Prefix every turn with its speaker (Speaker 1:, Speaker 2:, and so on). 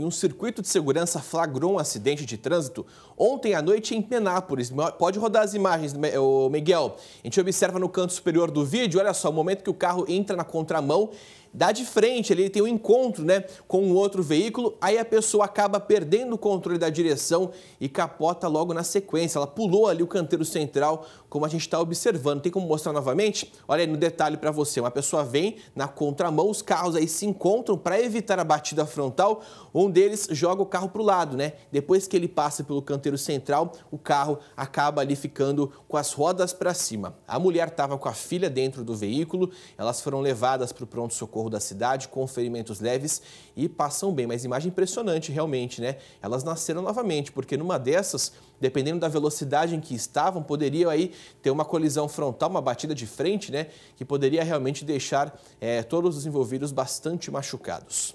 Speaker 1: Em um circuito de segurança flagrou um acidente de trânsito ontem à noite em Penápolis. Pode rodar as imagens, Miguel. A gente observa no canto superior do vídeo, olha só, o momento que o carro entra na contramão, dá de frente, ele tem um encontro né, com um outro veículo, aí a pessoa acaba perdendo o controle da direção e capota logo na sequência. Ela pulou ali o canteiro central, como a gente está observando. Tem como mostrar novamente? Olha aí no detalhe para você, uma pessoa vem na contramão, os carros aí se encontram para evitar a batida frontal, um deles joga o carro para o lado, né? Depois que ele passa pelo canteiro central, o carro acaba ali ficando com as rodas para cima. A mulher estava com a filha dentro do veículo, elas foram levadas para o pronto-socorro da cidade com ferimentos leves e passam bem. Mas imagem impressionante realmente, né? Elas nasceram novamente, porque numa dessas, dependendo da velocidade em que estavam, poderia aí ter uma colisão frontal, uma batida de frente, né? Que poderia realmente deixar é, todos os envolvidos bastante machucados.